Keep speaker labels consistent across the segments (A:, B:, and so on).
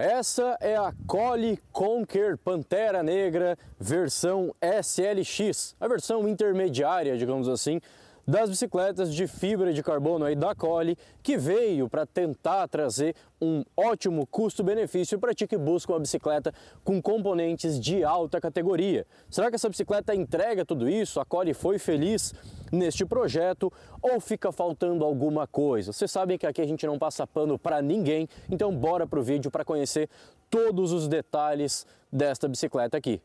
A: Essa é a Collie Conquer Pantera Negra versão SLX, a versão intermediária, digamos assim, das bicicletas de fibra de carbono aí da Cole, que veio para tentar trazer um ótimo custo-benefício para ti que busca uma bicicleta com componentes de alta categoria. Será que essa bicicleta entrega tudo isso? A Cole foi feliz neste projeto ou fica faltando alguma coisa? Vocês sabem que aqui a gente não passa pano para ninguém, então bora pro vídeo para conhecer todos os detalhes desta bicicleta aqui.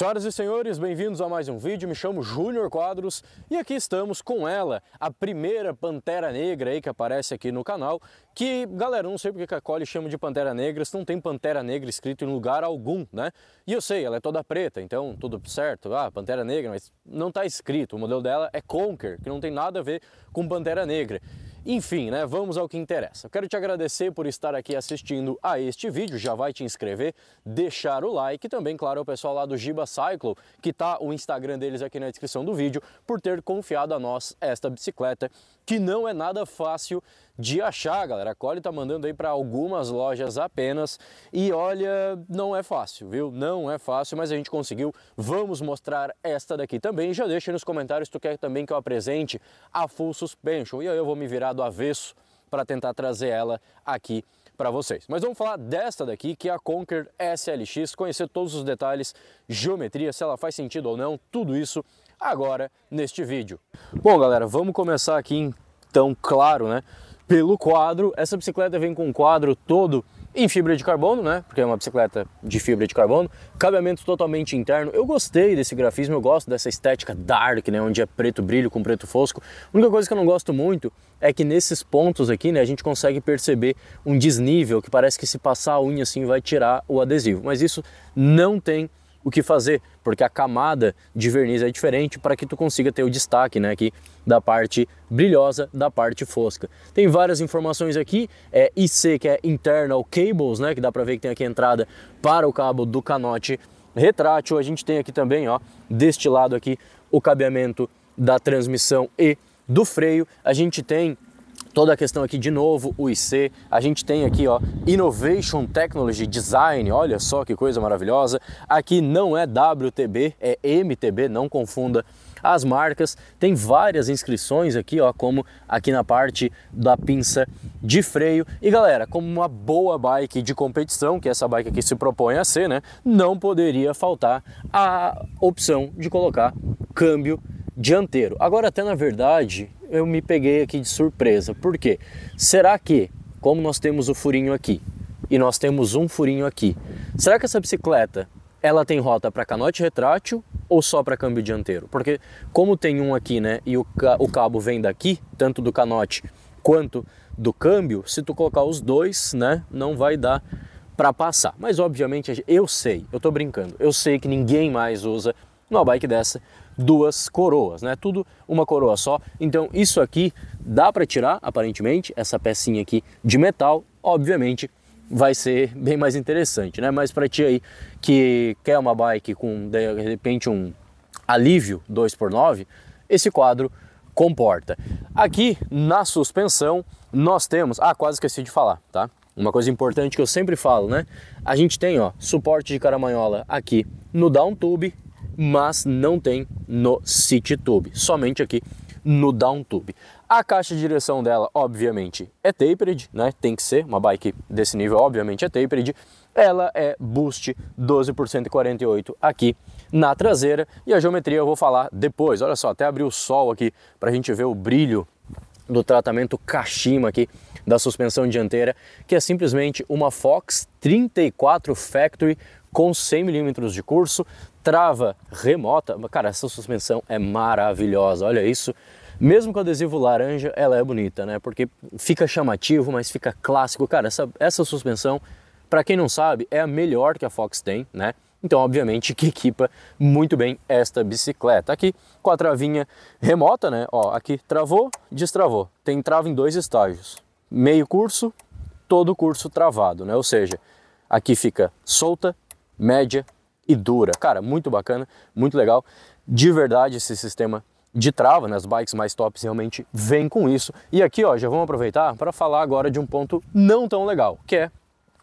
A: Senhoras e senhores, bem-vindos a mais um vídeo. Me chamo Júnior Quadros e aqui estamos com ela, a primeira pantera negra aí que aparece aqui no canal. Que, galera, não sei porque que a Cole chama de pantera negra, se não tem pantera negra escrito em lugar algum, né? E eu sei, ela é toda preta, então tudo certo, ah, pantera negra, mas não tá escrito. O modelo dela é Conker, que não tem nada a ver com pantera negra. Enfim, né, vamos ao que interessa. Eu quero te agradecer por estar aqui assistindo a este vídeo, já vai te inscrever, deixar o like e também, claro, o pessoal lá do Giba Cyclo, que tá o Instagram deles aqui na descrição do vídeo, por ter confiado a nós esta bicicleta que não é nada fácil de achar, galera. A Cole tá mandando aí para algumas lojas apenas e olha, não é fácil, viu? Não é fácil, mas a gente conseguiu. Vamos mostrar esta daqui também. Já deixa aí nos comentários se tu quer também que eu apresente a Full Suspension e aí eu vou me virar do avesso para tentar trazer ela aqui para vocês. Mas vamos falar desta daqui, que é a Conquer SLX, conhecer todos os detalhes, geometria, se ela faz sentido ou não, tudo isso agora neste vídeo. Bom, galera, vamos começar aqui então, claro, né? Pelo quadro, essa bicicleta vem com um quadro todo em fibra de carbono, né? Porque é uma bicicleta de fibra de carbono, cabeamento totalmente interno. Eu gostei desse grafismo, eu gosto dessa estética dark, né? Onde é preto brilho com preto fosco. A única coisa que eu não gosto muito é que nesses pontos aqui, né? A gente consegue perceber um desnível que parece que se passar a unha assim vai tirar o adesivo. Mas isso não tem o que fazer, porque a camada de verniz é diferente para que tu consiga ter o destaque né, aqui da parte brilhosa da parte fosca. Tem várias informações aqui, é IC que é internal cables, né, que dá para ver que tem aqui a entrada para o cabo do canote retrátil. A gente tem aqui também, ó, deste lado aqui, o cabeamento da transmissão e do freio. A gente tem toda a questão aqui de novo, o IC, a gente tem aqui ó, Innovation Technology Design, olha só que coisa maravilhosa. Aqui não é WTB, é MTB, não confunda as marcas. Tem várias inscrições aqui, ó, como aqui na parte da pinça de freio. E galera, como uma boa bike de competição, que essa bike aqui se propõe a ser, né, não poderia faltar a opção de colocar câmbio dianteiro. Agora, até na verdade, eu me peguei aqui de surpresa. Por quê? Será que, como nós temos o furinho aqui e nós temos um furinho aqui, será que essa bicicleta ela tem rota para canote retrátil ou só para câmbio dianteiro? Porque, como tem um aqui né, e o, ca o cabo vem daqui, tanto do canote quanto do câmbio, se tu colocar os dois, né, não vai dar para passar. Mas obviamente eu sei, eu estou brincando. Eu sei que ninguém mais usa uma bike dessa duas coroas, né? Tudo uma coroa só. Então isso aqui dá para tirar, aparentemente, essa pecinha aqui de metal, obviamente vai ser bem mais interessante, né? Mas para ti aí que quer uma bike com de repente um alívio 2x9, esse quadro comporta. Aqui na suspensão nós temos, ah, quase esqueci de falar, tá? Uma coisa importante que eu sempre falo, né? A gente tem, ó, suporte de caramanhola aqui no down tube mas não tem no Tube, somente aqui no Down Tube. A caixa de direção dela, obviamente, é tapered, né? Tem que ser, uma bike desse nível, obviamente, é tapered. Ela é boost 12% 48 aqui na traseira e a geometria eu vou falar depois. Olha só, até abrir o sol aqui para a gente ver o brilho do tratamento Kashima aqui da suspensão dianteira, que é simplesmente uma Fox 34 Factory com 100 milímetros de curso, trava remota. Cara, essa suspensão é maravilhosa, olha isso. Mesmo com adesivo laranja, ela é bonita, né? Porque fica chamativo, mas fica clássico. Cara, essa, essa suspensão, para quem não sabe, é a melhor que a Fox tem, né? Então, obviamente, que equipa muito bem esta bicicleta. Aqui, com a travinha remota, né? Ó, aqui travou, destravou. Tem trava em dois estágios. Meio curso, todo o curso travado, né? Ou seja, aqui fica solta, média e dura. Cara, muito bacana, muito legal. De verdade, esse sistema de trava nas né? bikes mais tops realmente vem com isso. E aqui, ó, já vamos aproveitar para falar agora de um ponto não tão legal, que é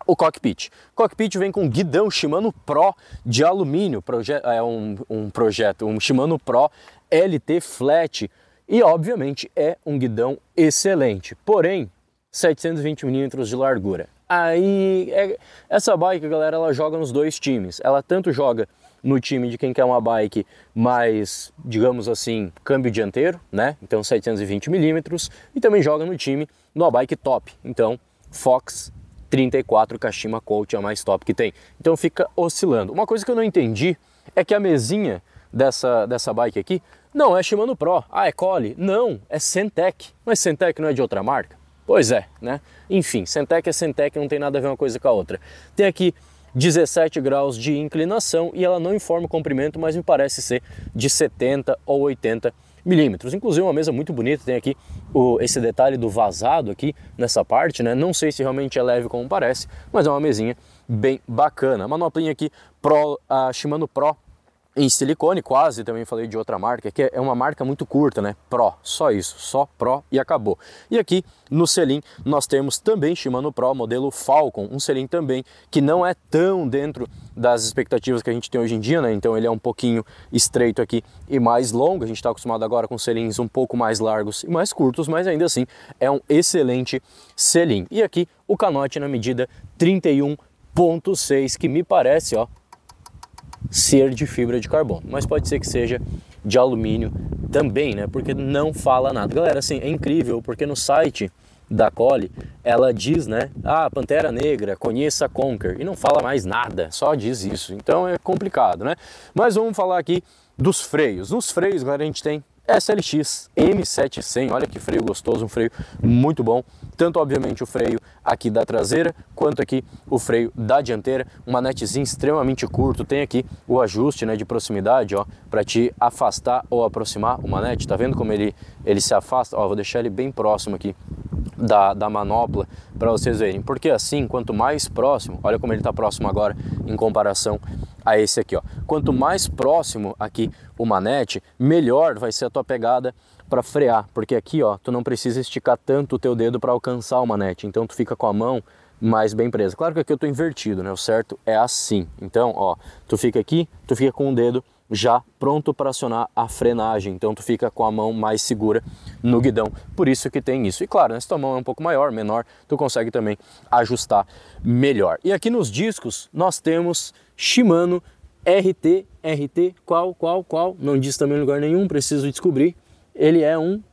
A: o cockpit. cockpit vem com guidão Shimano Pro de alumínio, é um, um projeto, um Shimano Pro LT Flat, e obviamente é um guidão excelente, porém 720 mm de largura. Aí, é, essa bike, galera, ela joga nos dois times. Ela tanto joga no time de quem quer uma bike mais, digamos assim, câmbio dianteiro, né? Então 720 milímetros e também joga no time numa bike top. Então, Fox 34 Kashima Colt é a mais top que tem. Então fica oscilando. Uma coisa que eu não entendi é que a mesinha dessa, dessa bike aqui não é Shimano Pro. Ah, é Cole? Não, é Sentec. Mas Sentec não é de outra marca? Pois é, né? Enfim, Centec é Centec, não tem nada a ver uma coisa com a outra. Tem aqui 17 graus de inclinação e ela não informa o comprimento, mas me parece ser de 70 ou 80 milímetros. Inclusive uma mesa muito bonita, tem aqui o, esse detalhe do vazado aqui nessa parte, né? Não sei se realmente é leve como parece, mas é uma mesinha bem bacana. A manoplinha aqui Pro, a Shimano Pro em silicone, quase também falei de outra marca, que é uma marca muito curta, né? Pro, só isso, só Pro e acabou. E aqui no selim nós temos também Shimano Pro, modelo Falcon, um selim também que não é tão dentro das expectativas que a gente tem hoje em dia, né? Então ele é um pouquinho estreito aqui e mais longo. A gente está acostumado agora com selins um pouco mais largos e mais curtos, mas ainda assim é um excelente selim. E aqui o canote na medida 31.6, que me parece, ó, ser de fibra de carbono, mas pode ser que seja de alumínio também, né? Porque não fala nada. Galera, assim, é incrível porque no site da Cole, ela diz, né? Ah, Pantera Negra, conheça Conquer. E não fala mais nada, só diz isso. Então é complicado, né? Mas vamos falar aqui dos freios. Nos freios, galera, a gente tem SLX M700, olha que freio gostoso, um freio muito bom, tanto obviamente o freio aqui da traseira, quanto aqui o freio da dianteira, um manetezinho extremamente curto, tem aqui o ajuste né, de proximidade, ó, para te afastar ou aproximar o manete, tá vendo como ele, ele se afasta? Ó, vou deixar ele bem próximo aqui da, da manopla para vocês verem, porque assim, quanto mais próximo, olha como ele está próximo agora em comparação a esse aqui. Ó. Quanto mais próximo aqui o manete, melhor vai ser a tua pegada para frear, porque aqui ó, tu não precisa esticar tanto o teu dedo para alcançar o manete, então tu fica com a mão mais bem presa. Claro que aqui eu estou invertido, né? o certo é assim. Então, ó, tu fica aqui, tu fica com o dedo já pronto para acionar a frenagem, então tu fica com a mão mais segura no guidão, por isso que tem isso. E claro, né, se tua mão é um pouco maior, menor, tu consegue também ajustar melhor. E aqui nos discos nós temos Shimano RT, RT, qual, qual, qual, não diz também lugar nenhum, preciso descobrir. Ele é um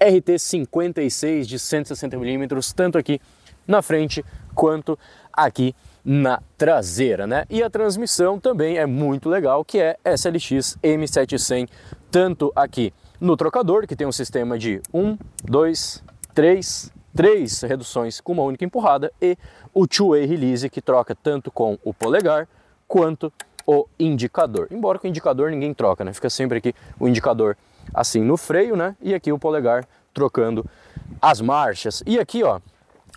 A: RT56 de 160mm, tanto aqui na frente quanto aqui na traseira, né? E a transmissão também é muito legal, que é SLX M700, tanto aqui no trocador, que tem um sistema de 1, 2, 3, três reduções com uma única empurrada e o two-way release que troca tanto com o polegar quanto o indicador. Embora com o indicador ninguém troca, né? Fica sempre aqui o indicador assim no freio, né? E aqui o polegar trocando as marchas. E aqui, ó,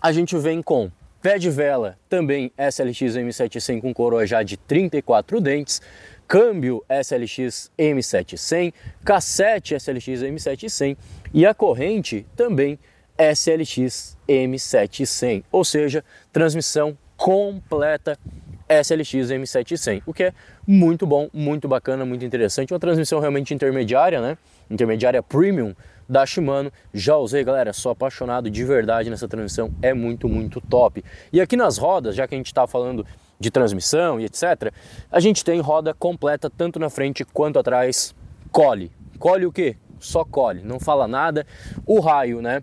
A: a gente vem com pé de vela, também SLX M700 com coroa já de 34 dentes, câmbio SLX M700, cassete SLX M700 e a corrente também SLX M700, ou seja, transmissão completa SLX M700, o que é muito bom, muito bacana, muito interessante, uma transmissão realmente intermediária, né? Intermediária premium da Shimano. Já usei, galera, sou apaixonado de verdade nessa transmissão, é muito, muito top. E aqui nas rodas, já que a gente está falando de transmissão e etc, a gente tem roda completa tanto na frente quanto atrás, cole. Cole o quê? Só cole, não fala nada. O raio, né?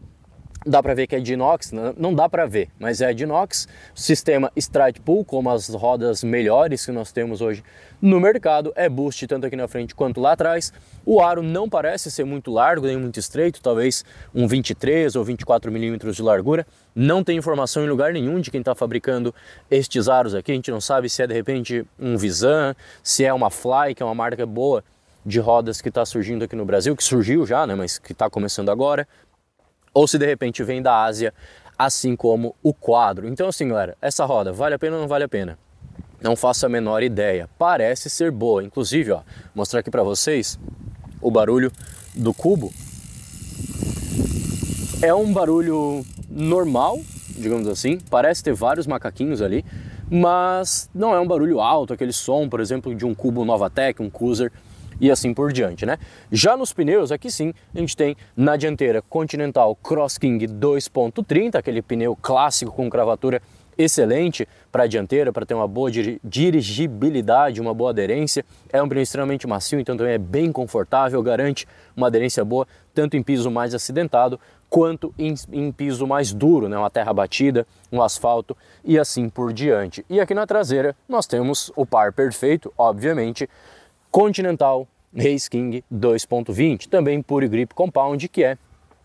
A: dá para ver que é de inox, né? não dá para ver, mas é de inox. Sistema strad Pull, como as rodas melhores que nós temos hoje no mercado, é boost tanto aqui na frente quanto lá atrás. O aro não parece ser muito largo nem muito estreito, talvez um 23 ou 24 milímetros de largura. Não tem informação em lugar nenhum de quem está fabricando estes aros aqui. A gente não sabe se é de repente um Visan, se é uma Fly, que é uma marca boa de rodas que está surgindo aqui no Brasil, que surgiu já, né, mas que está começando agora, ou se de repente vem da Ásia, assim como o quadro. Então, assim, galera, essa roda vale a pena ou não vale a pena? Não faço a menor ideia. Parece ser boa. Inclusive, ó, mostrar aqui para vocês o barulho do cubo. É um barulho normal, digamos assim. Parece ter vários macaquinhos ali, mas não é um barulho alto, aquele som, por exemplo, de um cubo Novatec, um Cruiser e assim por diante, né? Já nos pneus, aqui sim, a gente tem na dianteira Continental Cross King 2.30, aquele pneu clássico com cravatura excelente para a dianteira, para ter uma boa dir dirigibilidade, uma boa aderência. É um pneu extremamente macio, então também é bem confortável, garante uma aderência boa, tanto em piso mais acidentado quanto em, em piso mais duro, né? uma terra batida, um asfalto e assim por diante. E aqui na traseira nós temos o par perfeito, obviamente, Continental Race King 2.20, também Pure Grip Compound, que é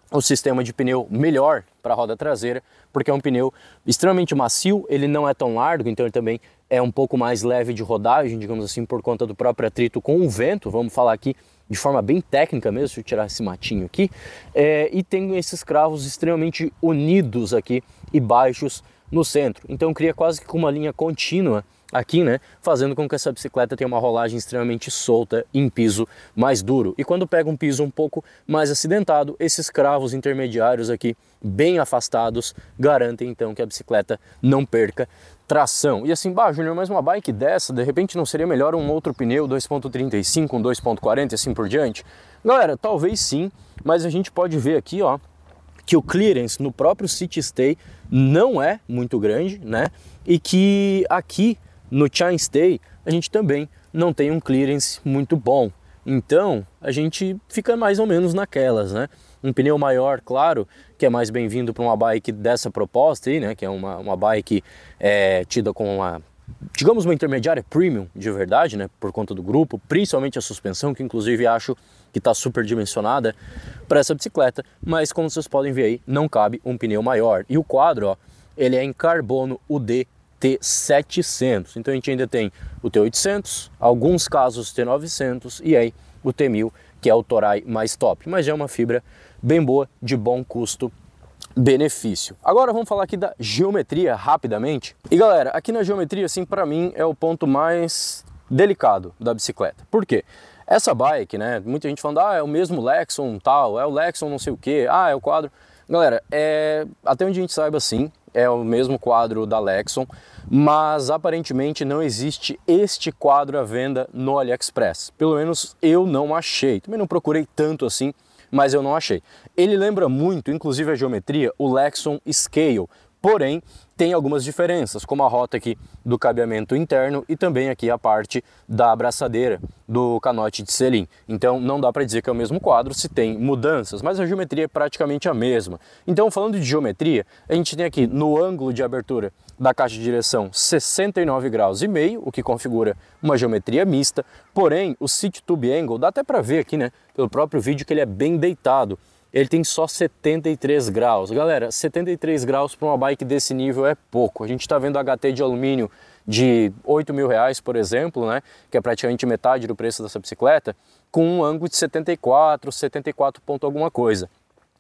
A: o sistema de pneu melhor para a roda traseira, porque é um pneu extremamente macio, ele não é tão largo, então ele também é um pouco mais leve de rodagem, digamos assim, por conta do próprio atrito com o vento, vamos falar aqui de forma bem técnica mesmo, se eu tirar esse matinho aqui, é, e tem esses cravos extremamente unidos aqui e baixos no centro, então cria quase que uma linha contínua aqui, né, fazendo com que essa bicicleta tenha uma rolagem extremamente solta em piso mais duro. E quando pega um piso um pouco mais acidentado, esses cravos intermediários aqui, bem afastados, garantem então que a bicicleta não perca tração. E assim, bah, Júnior, mais uma bike dessa, de repente não seria melhor um outro pneu 2.35, um 2.40 e assim por diante? Galera, talvez sim, mas a gente pode ver aqui, ó, que o clearance no próprio City Stay não é muito grande, né? E que aqui no chainstay, a gente também não tem um clearance muito bom. Então, a gente fica mais ou menos naquelas, né? Um pneu maior, claro, que é mais bem-vindo para uma bike dessa proposta aí, né? Que é uma, uma bike é, tida como uma digamos uma intermediária premium de verdade, né, por conta do grupo, principalmente a suspensão, que inclusive acho que está super dimensionada para essa bicicleta, mas como vocês podem ver aí, não cabe um pneu maior. E o quadro, ó, ele é em carbono UD T700. Então a gente ainda tem o T800, alguns casos T900 e aí o T1000, que é o Torai mais top, mas já é uma fibra bem boa, de bom custo benefício. Agora vamos falar aqui da geometria rapidamente. E galera, aqui na geometria assim para mim é o ponto mais delicado da bicicleta. Por quê? Essa bike, né? Muita gente falando: "Ah, é o mesmo Lexon tal, é o Lexon não sei o quê. Ah, é o quadro". Galera, é até onde a gente saiba assim, é o mesmo quadro da Lexon, mas aparentemente não existe este quadro à venda no AliExpress. Pelo menos eu não achei. Também não procurei tanto assim, mas eu não achei. Ele lembra muito, inclusive a geometria, o Lexon Scale, porém tem algumas diferenças, como a rota aqui do cabeamento interno e também aqui a parte da abraçadeira do canote de selim. Então não dá para dizer que é o mesmo quadro se tem mudanças, mas a geometria é praticamente a mesma. Então falando de geometria, a gente tem aqui no ângulo de abertura da caixa de direção 69 graus e meio, o que configura uma geometria mista, porém o seat tube angle dá até para ver aqui, né, pelo próprio vídeo que ele é bem deitado ele tem só 73 graus. Galera, 73 graus para uma bike desse nível é pouco. A gente está vendo HT de alumínio de 8 mil reais, por exemplo, né, que é praticamente metade do preço dessa bicicleta, com um ângulo de 74, 74 ponto alguma coisa.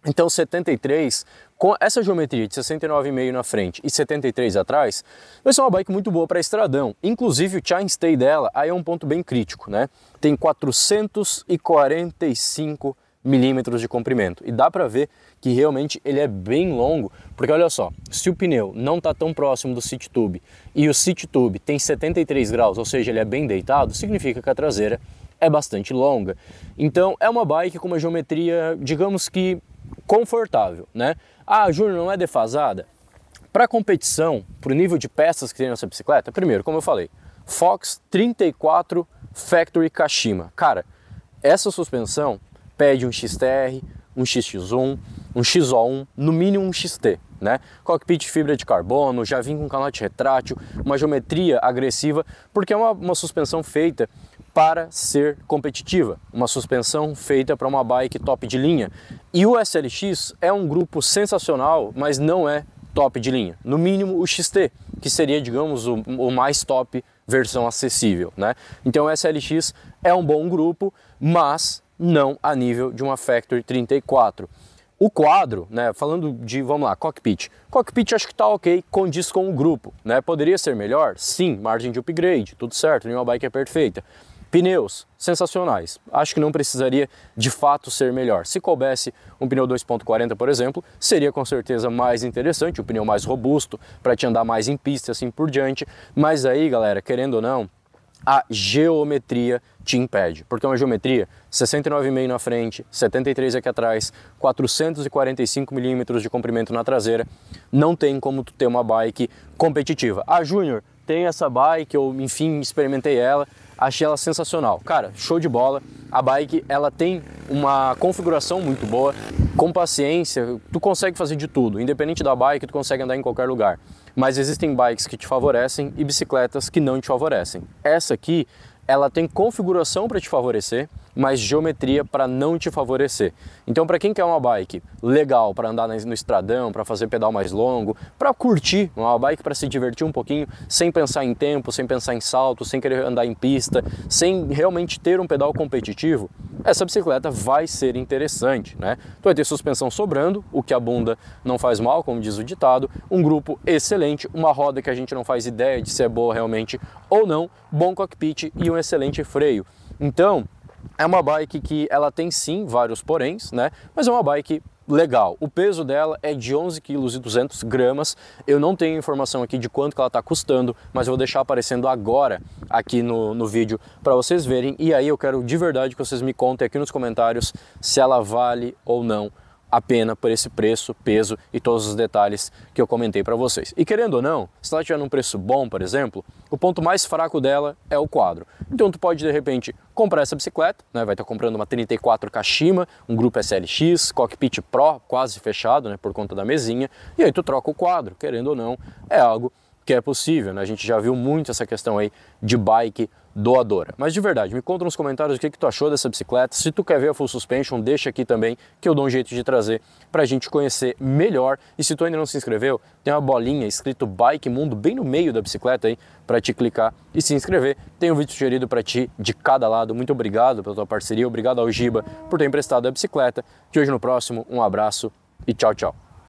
A: Então 73, com essa geometria de 69,5 na frente e 73 atrás, vai ser uma bike muito boa para estradão. Inclusive o chainstay dela aí é um ponto bem crítico, né? Tem 445 milímetros de comprimento. E dá para ver que realmente ele é bem longo, porque olha só, se o pneu não está tão próximo do seat tube e o seat tube tem 73 graus, ou seja, ele é bem deitado, significa que a traseira é bastante longa. Então é uma bike com uma geometria, digamos que confortável, né? Ah, Júnior, não é defasada? Para competição, para o nível de peças que tem nessa bicicleta, primeiro, como eu falei, Fox 34 Factory Kashima. Cara, essa suspensão pede um XTR, um XX1, um XO1, no mínimo um XT, né? Cockpit fibra de carbono, já vim com calote retrátil, uma geometria agressiva, porque é uma, uma suspensão feita para ser competitiva, uma suspensão feita para uma bike top de linha. E o SLX é um grupo sensacional, mas não é top de linha. No mínimo o XT, que seria, digamos, o, o mais top versão acessível, né? Então o SLX é um bom grupo, mas não a nível de uma Factory 34. O quadro, né, falando de, vamos lá, cockpit. Cockpit acho que está ok, condiz com o grupo, né? Poderia ser melhor? Sim, margem de upgrade, tudo certo, nenhuma bike é perfeita. Pneus sensacionais. Acho que não precisaria de fato ser melhor. Se coubesse um pneu 2.40, por exemplo, seria com certeza mais interessante, um pneu mais robusto para te andar mais em pista e assim por diante. Mas aí, galera, querendo ou não, a geometria te impede, porque é uma geometria 69,5 na frente, 73 aqui atrás, 445 milímetros de comprimento na traseira, não tem como tu ter uma bike competitiva. a Júnior, tem essa bike, eu enfim experimentei ela, achei ela sensacional. Cara, show de bola. A bike ela tem uma configuração muito boa. Com paciência, tu consegue fazer de tudo. Independente da bike, tu consegue andar em qualquer lugar mas existem bikes que te favorecem e bicicletas que não te favorecem. Essa aqui, ela tem configuração para te favorecer, mas geometria para não te favorecer. Então, para quem quer uma bike legal para andar no estradão, para fazer pedal mais longo, para curtir, uma bike para se divertir um pouquinho, sem pensar em tempo, sem pensar em salto, sem querer andar em pista, sem realmente ter um pedal competitivo, essa bicicleta vai ser interessante, né? Tu vai ter suspensão sobrando, o que a bunda não faz mal, como diz o ditado, um grupo excelente, uma roda que a gente não faz ideia de se é boa realmente ou não, bom cockpit e um excelente freio. Então, é uma bike que ela tem sim vários poréns, né? Mas é uma bike legal. O peso dela é de 11 kg e 200 gramas. Eu não tenho informação aqui de quanto que ela está custando, mas eu vou deixar aparecendo agora aqui no, no vídeo para vocês verem. E aí eu quero de verdade que vocês me contem aqui nos comentários se ela vale ou não a pena por esse preço, peso e todos os detalhes que eu comentei para vocês. E querendo ou não, se ela tiver num preço bom, por exemplo, o ponto mais fraco dela é o quadro. Então tu pode de repente comprar essa bicicleta, né? vai estar tá comprando uma 34 Kashima, um grupo SLX, cockpit Pro quase fechado, né, por conta da mesinha, e aí tu troca o quadro, querendo ou não, é algo que é possível, né? A gente já viu muito essa questão aí de bike doadora. Mas de verdade, me conta nos comentários o que, que tu achou dessa bicicleta. Se tu quer ver a Full Suspension, deixa aqui também que eu dou um jeito de trazer para a gente conhecer melhor. E se tu ainda não se inscreveu, tem uma bolinha escrito Bike Mundo bem no meio da bicicleta aí para te clicar e se inscrever. Tem um vídeo sugerido para ti de cada lado. Muito obrigado pela tua parceria, obrigado ao Giba por ter emprestado a bicicleta. De hoje no próximo, um abraço e tchau, tchau.